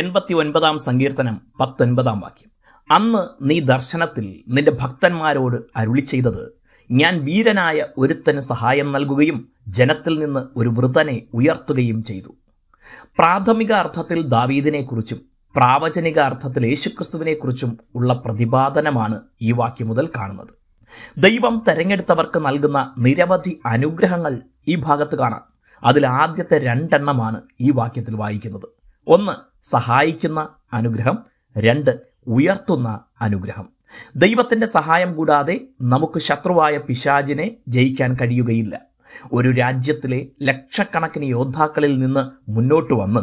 എൺപത്തി ഒൻപതാം സങ്കീർത്തനം പത്തൊൻപതാം വാക്യം അന്ന് നീ ദർശനത്തിൽ നിന്റെ ഭക്തന്മാരോട് അരുളി ചെയ്തത് ഞാൻ വീരനായ ഒരുത്തന് സഹായം നൽകുകയും ജനത്തിൽ നിന്ന് ഒരു വൃതനെ ഉയർത്തുകയും ചെയ്തു പ്രാഥമിക അർത്ഥത്തിൽ ദാവീദിനെക്കുറിച്ചും പ്രാവചനിക അർത്ഥത്തിൽ യേശുക്രിസ്തുവിനെക്കുറിച്ചും ഉള്ള പ്രതിപാദനമാണ് ഈ വാക്യം മുതൽ കാണുന്നത് ദൈവം തെരഞ്ഞെടുത്തവർക്ക് നൽകുന്ന നിരവധി അനുഗ്രഹങ്ങൾ ഈ ഭാഗത്ത് കാണാം അതിൽ ആദ്യത്തെ രണ്ടെണ്ണമാണ് ഈ വാക്യത്തിൽ വായിക്കുന്നത് ഒന്ന് സഹായിക്കുന്ന അനുഗ്രഹം രണ്ട് ഉയർത്തുന്ന അനുഗ്രഹം ദൈവത്തിൻ്റെ സഹായം കൂടാതെ നമുക്ക് ശത്രുവായ പിശാചിനെ ജയിക്കാൻ കഴിയുകയില്ല ഒരു രാജ്യത്തിലെ ലക്ഷക്കണക്കിന് യോദ്ധാക്കളിൽ നിന്ന് മുന്നോട്ട് വന്ന്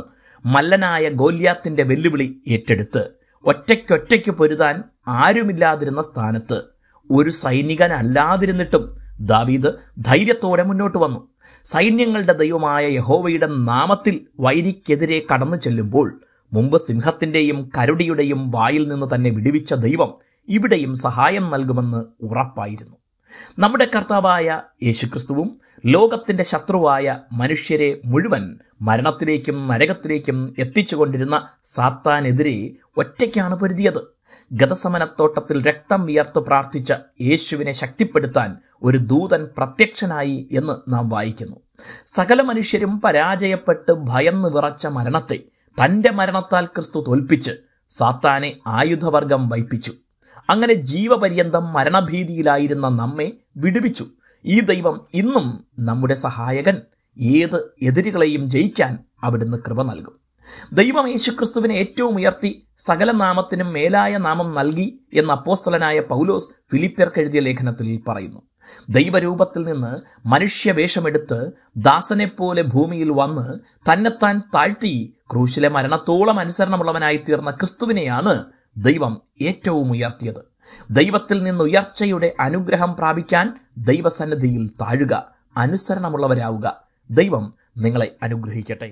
മല്ലനായ ഗോല്യാത്തിൻ്റെ വെല്ലുവിളി ഏറ്റെടുത്ത് ഒറ്റയ്ക്കൊറ്റയ്ക്ക് പൊരുതാൻ ആരുമില്ലാതിരുന്ന സ്ഥാനത്ത് ഒരു സൈനികനല്ലാതിരുന്നിട്ടും ദാവീദ് ധൈര്യത്തോടെ മുന്നോട്ട് വന്നു സൈന്യങ്ങളുടെ ദൈവമായ യഹോവയുടെ നാമത്തിൽ വൈരിക്കെതിരെ കടന്നു ചെല്ലുമ്പോൾ മുമ്പ് സിംഹത്തിൻ്റെയും കരുടിയുടെയും വായിൽ നിന്ന് തന്നെ വിടുവിച്ച ദൈവം ഇവിടെയും സഹായം നൽകുമെന്ന് ഉറപ്പായിരുന്നു നമ്മുടെ കർത്താവായ യേശുക്രിസ്തുവും ലോകത്തിൻ്റെ ശത്രുവായ മനുഷ്യരെ മുഴുവൻ മരണത്തിലേക്കും നരകത്തിലേക്കും എത്തിച്ചുകൊണ്ടിരുന്ന സാത്താനെതിരെ ഒറ്റയ്ക്കാണ് പൊരുതിയത് ഗതസമനത്തോട്ടത്തിൽ രക്തം വിയർത്ത് പ്രാർത്ഥിച്ച യേശുവിനെ ശക്തിപ്പെടുത്താൻ ഒരു ദൂതൻ പ്രത്യക്ഷനായി എന്ന് നാം വായിക്കുന്നു സകല മനുഷ്യരും പരാജയപ്പെട്ട് ഭയന്ന് വിറച്ച മരണത്തെ തൻ്റെ മരണത്താൽ ക്രിസ്തു തോൽപ്പിച്ച് സാത്താനെ ആയുധവർഗം വൈപ്പിച്ചു അങ്ങനെ ജീവപര്യന്തം മരണഭീതിയിലായിരുന്ന നമ്മെ വിടുവിച്ചു ഈ ദൈവം ഇന്നും നമ്മുടെ സഹായകൻ ഏത് എതിരുകളെയും ജയിക്കാൻ അവിടുന്ന് കൃപ നൽകും ദൈവം യേശുക്രിസ്തുവിനെ ഏറ്റവും ഉയർത്തി സകല നാമത്തിനും മേലായ നാമം നൽകി എന്ന അപ്പോസ്തലനായ പൗലോസ് ഫിലിപ്പ്യർക്ക് എഴുതിയ ലേഖനത്തിൽ പറയുന്നു ദൈവരൂപത്തിൽ നിന്ന് മനുഷ്യവേഷമെടുത്ത് ദാസനെപ്പോലെ ഭൂമിയിൽ വന്ന് തന്നെത്താൻ താഴ്ത്തി ക്രൂശിലെ മരണത്തോളം അനുസരണമുള്ളവനായി തീർന്ന ക്രിസ്തുവിനെയാണ് ദൈവം ഏറ്റവും ഉയർത്തിയത് ദൈവത്തിൽ നിന്ന് ഉയർച്ചയുടെ അനുഗ്രഹം പ്രാപിക്കാൻ ദൈവസന്നിധിയിൽ താഴുക അനുസരണമുള്ളവരാവുക ദൈവം നിങ്ങളെ അനുഗ്രഹിക്കട്ടെ